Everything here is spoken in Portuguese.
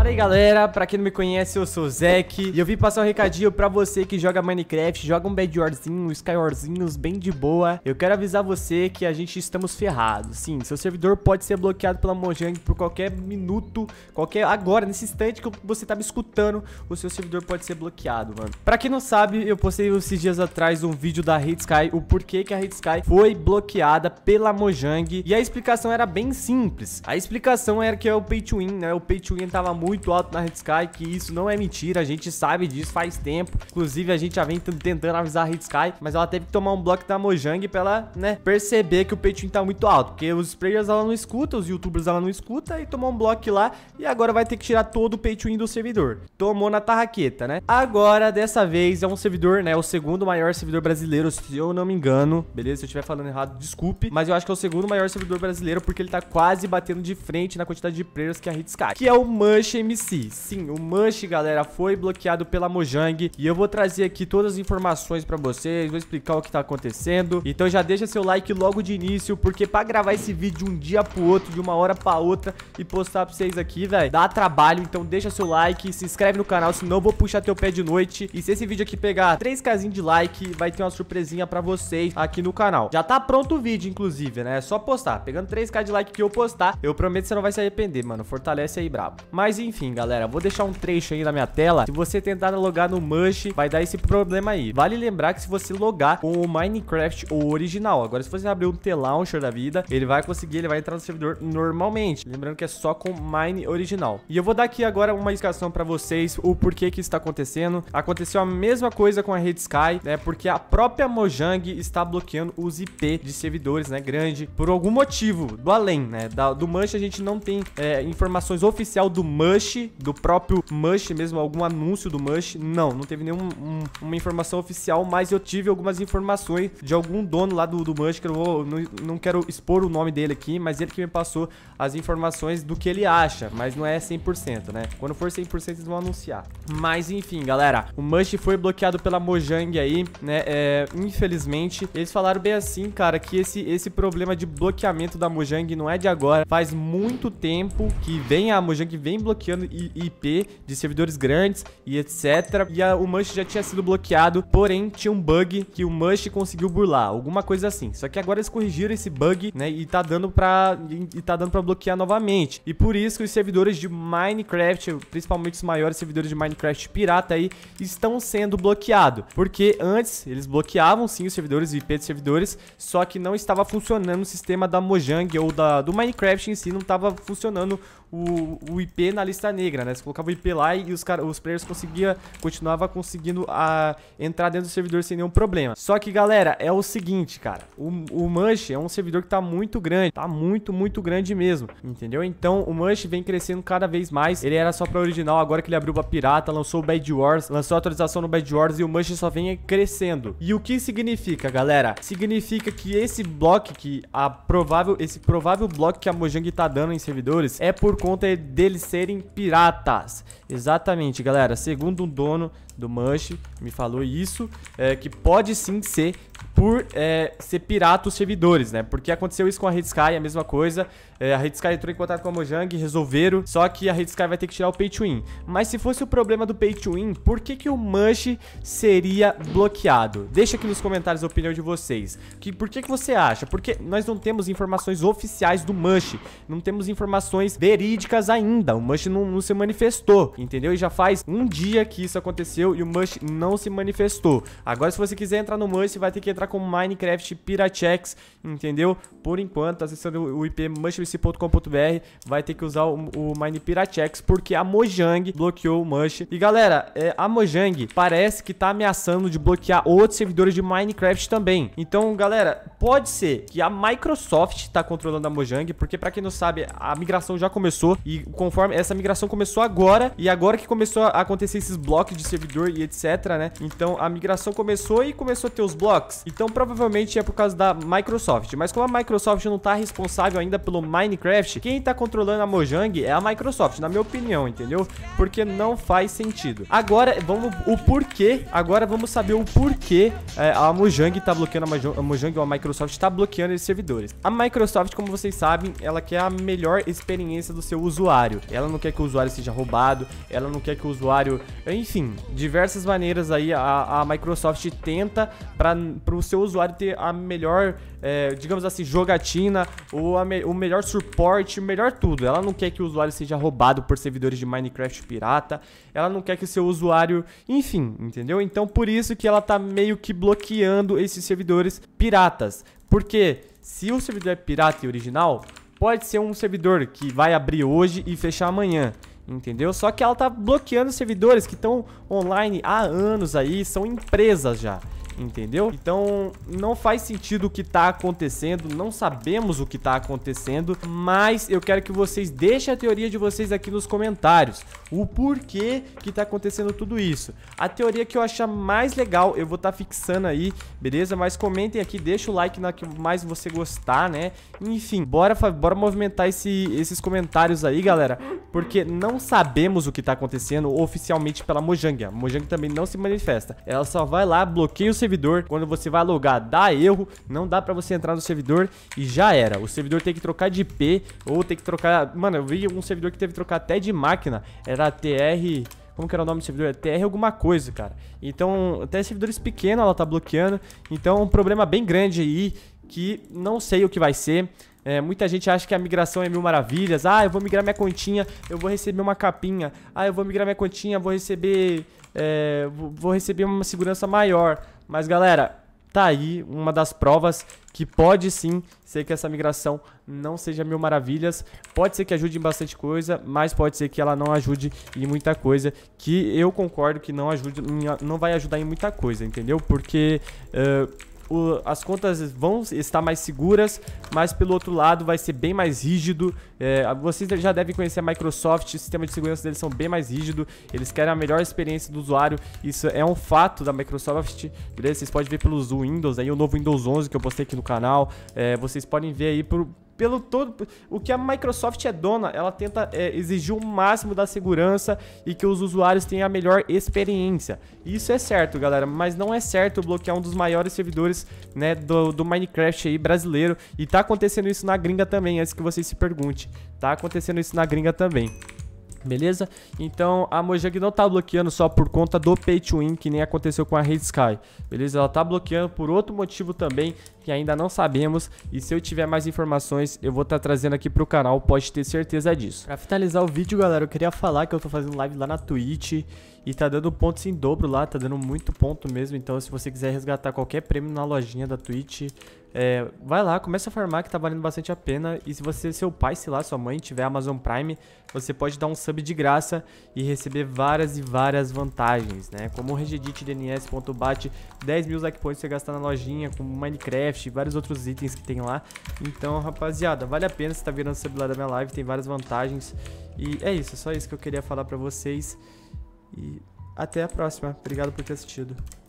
Fala aí galera, pra quem não me conhece, eu sou o Zek E eu vim passar um recadinho pra você que joga Minecraft Joga um Bad Warzinho, Skywarzinhos, bem de boa Eu quero avisar você que a gente estamos ferrados Sim, seu servidor pode ser bloqueado pela Mojang por qualquer minuto Qualquer, agora, nesse instante que você tá me escutando O seu servidor pode ser bloqueado, mano Pra quem não sabe, eu postei esses dias atrás um vídeo da Red Sky O porquê que a Red Sky foi bloqueada pela Mojang E a explicação era bem simples A explicação era que é o Pay to Win, né? O Pay to Win tava muito muito alto na Red Sky, que isso não é mentira, a gente sabe disso faz tempo. Inclusive, a gente já vem tentando avisar a Red Sky, mas ela teve que tomar um bloco da Mojang pra ela, né, perceber que o peitinho tá muito alto, porque os players ela não escuta, os youtubers ela não escuta, e tomou um bloco lá, e agora vai ter que tirar todo o pay do servidor. Tomou na tarraqueta, né? Agora, dessa vez, é um servidor, né, o segundo maior servidor brasileiro, se eu não me engano, beleza? Se eu estiver falando errado, desculpe, mas eu acho que é o segundo maior servidor brasileiro, porque ele tá quase batendo de frente na quantidade de players que a Red Sky, que é o Mush MC. Sim, o Mush, galera, foi bloqueado pela Mojang. E eu vou trazer aqui todas as informações pra vocês, vou explicar o que tá acontecendo. Então já deixa seu like logo de início, porque pra gravar esse vídeo de um dia pro outro, de uma hora pra outra e postar pra vocês aqui, velho, dá trabalho. Então deixa seu like, se inscreve no canal, senão eu vou puxar teu pé de noite. E se esse vídeo aqui pegar 3kzinho de like, vai ter uma surpresinha pra vocês aqui no canal. Já tá pronto o vídeo, inclusive, né? É só postar. Pegando 3k de like que eu postar, eu prometo que você não vai se arrepender, mano. Fortalece aí, brabo. Mas enfim, galera, vou deixar um trecho aí na minha tela. Se você tentar logar no Mush, vai dar esse problema aí. Vale lembrar que se você logar com o Minecraft ou original, agora se você abrir um T-Launcher da vida, ele vai conseguir, ele vai entrar no servidor normalmente. Lembrando que é só com Mine original. E eu vou dar aqui agora uma explicação pra vocês o porquê que isso tá acontecendo. Aconteceu a mesma coisa com a Red Sky, né? Porque a própria Mojang está bloqueando os IP de servidores, né? Grande, por algum motivo, do além, né? Da, do Mush a gente não tem é, informações oficial do Mush Mush, do próprio Mush mesmo, algum anúncio do Mush. Não, não teve nenhuma um, informação oficial, mas eu tive algumas informações de algum dono lá do, do Mush, que eu vou, não, não quero expor o nome dele aqui, mas ele que me passou as informações do que ele acha, mas não é 100%, né? Quando for 100% eles vão anunciar. Mas enfim, galera, o Mush foi bloqueado pela Mojang aí, né? É, infelizmente, eles falaram bem assim, cara, que esse, esse problema de bloqueamento da Mojang não é de agora, faz muito tempo que vem a Mojang vem bloqueando bloqueando IP de servidores grandes e etc. E a, o Mush já tinha sido bloqueado, porém tinha um bug que o Mush conseguiu burlar, alguma coisa assim. Só que agora eles corrigiram esse bug, né, e tá dando pra, e, e tá dando pra bloquear novamente. E por isso que os servidores de Minecraft, principalmente os maiores servidores de Minecraft pirata aí, estão sendo bloqueados. Porque antes eles bloqueavam sim os servidores, IP de servidores, só que não estava funcionando o sistema da Mojang ou da, do Minecraft em si, não estava funcionando o, o IP na lista negra, né? Você colocava o IP lá e os, os players conseguia, continuava conseguindo a, ah, entrar dentro do servidor sem nenhum problema. Só que, galera, é o seguinte, cara. O, o Mush é um servidor que tá muito grande. Tá muito, muito grande mesmo, entendeu? Então, o Mush vem crescendo cada vez mais. Ele era só pra original, agora que ele abriu pra pirata, lançou o Bad Wars, lançou a atualização no Bad Wars e o Mush só vem crescendo. E o que significa, galera? Significa que esse bloco que a provável, esse provável bloco que a Mojang tá dando em servidores é por conta deles serem piratas. Exatamente, galera. Segundo o dono do Mush me falou isso, é, que pode sim ser por é, ser pirata os servidores, né? Porque aconteceu isso com a Red Sky, a mesma coisa. É, a Red Sky entrou em contato com a Mojang, resolveram, só que a Red Sky vai ter que tirar o Pay to Win. Mas se fosse o problema do Pay to Win, por que, que o Mush seria bloqueado? Deixa aqui nos comentários a opinião de vocês. Que, por que, que você acha? Porque nós não temos informações oficiais do Mush, não temos informações verídicas ainda. O Mush não, não se manifestou, entendeu? E já faz um dia que isso aconteceu e o Mush não se manifestou. Agora, se você quiser entrar no Mush, vai ter que entrar com Minecraft Piratex, entendeu? Por enquanto, acessando o IP mushbc.com.br, vai ter que usar o, o Mine Piratex, porque a Mojang bloqueou o Mush. E galera, é, a Mojang parece que tá ameaçando de bloquear outros servidores de Minecraft também. Então, galera, pode ser que a Microsoft tá controlando a Mojang, porque para quem não sabe, a migração já começou e conforme essa migração começou agora e agora que começou a acontecer esses blocos de servidor e etc, né? Então a migração começou e começou a ter os blocos. Então provavelmente é por causa da Microsoft. Mas como a Microsoft não tá responsável ainda pelo Minecraft, quem tá controlando a Mojang é a Microsoft, na minha opinião, entendeu? Porque não faz sentido. Agora vamos o porquê, agora vamos saber o porquê é, a Mojang tá bloqueando a, Mojang, a Mojang ou a Microsoft tá bloqueando esses servidores. A Microsoft, como vocês sabem, ela quer a melhor experiência do seu usuário. Ela não quer que o usuário seja roubado, ela não quer que o usuário, enfim, diversas maneiras aí a, a Microsoft tenta para o seu usuário ter a melhor, é, digamos assim, jogatina, ou me, o melhor suporte, o melhor tudo. Ela não quer que o usuário seja roubado por servidores de Minecraft pirata, ela não quer que o seu usuário, enfim, entendeu? Então por isso que ela tá meio que bloqueando esses servidores piratas. Porque se o servidor é pirata e original, pode ser um servidor que vai abrir hoje e fechar amanhã. Entendeu? Só que ela tá bloqueando servidores que estão online há anos aí, são empresas já entendeu? Então não faz sentido o que tá acontecendo, não sabemos o que tá acontecendo, mas eu quero que vocês deixem a teoria de vocês aqui nos comentários, o porquê que tá acontecendo tudo isso. A teoria que eu achar mais legal, eu vou estar tá fixando aí, beleza? Mas comentem aqui, deixa o like na que mais você gostar, né? Enfim, bora, bora movimentar esse, esses comentários aí, galera, porque não sabemos o que tá acontecendo oficialmente pela Mojang. A Mojang também não se manifesta. Ela só vai lá, bloqueia o servidor servidor, quando você vai logar, dá erro, não dá pra você entrar no servidor e já era. O servidor tem que trocar de IP ou tem que trocar... Mano, eu vi um servidor que teve que trocar até de máquina, era TR... Como que era o nome do servidor? É TR alguma coisa, cara. Então, até servidores pequenos ela tá bloqueando. Então, é um problema bem grande aí que não sei o que vai ser. É, muita gente acha que a migração é mil maravilhas. Ah, eu vou migrar minha continha, eu vou receber uma capinha. Ah, eu vou migrar minha continha, vou receber. É, vou receber uma segurança maior. Mas, galera, tá aí uma das provas que pode sim ser que essa migração não seja mil maravilhas. Pode ser que ajude em bastante coisa, mas pode ser que ela não ajude em muita coisa. Que eu concordo que não, ajude, não vai ajudar em muita coisa, entendeu? Porque... Uh, o, as contas vão estar mais seguras, mas pelo outro lado vai ser bem mais rígido. É, vocês já devem conhecer a Microsoft, o sistema de segurança deles são bem mais rígido, eles querem a melhor experiência do usuário, isso é um fato da Microsoft, beleza? Vocês podem ver pelos Windows, aí o novo Windows 11 que eu postei aqui no canal, é, vocês podem ver aí por pelo todo. O que a Microsoft é dona, ela tenta é, exigir o máximo da segurança e que os usuários tenham a melhor experiência. Isso é certo, galera, mas não é certo bloquear um dos maiores servidores né, do, do Minecraft aí brasileiro. E tá acontecendo isso na gringa também, antes que vocês se perguntem. Tá acontecendo isso na gringa também. Beleza? Então a Mojang não tá bloqueando só por conta do pay to win, que nem aconteceu com a Red Sky. Beleza? Ela tá bloqueando por outro motivo também, que ainda não sabemos. E se eu tiver mais informações, eu vou estar tá trazendo aqui pro canal, pode ter certeza disso. Pra finalizar o vídeo, galera, eu queria falar que eu tô fazendo live lá na Twitch e tá dando pontos em dobro lá, tá dando muito ponto mesmo. Então, se você quiser resgatar qualquer prêmio na lojinha da Twitch, é, vai lá, começa a farmar que tá valendo bastante a pena. E se você, seu pai, sei lá, sua mãe tiver Amazon Prime, você pode dar um sub de graça e receber várias e várias vantagens, né? Como o Regedit DNS.bat, 10 mil like points você gastar na lojinha, com Minecraft craft, vários outros itens que tem lá. Então, rapaziada, vale a pena você tá virando sub lá da minha live, tem várias vantagens. E é isso, só isso que eu queria falar pra vocês. E até a próxima. Obrigado por ter assistido.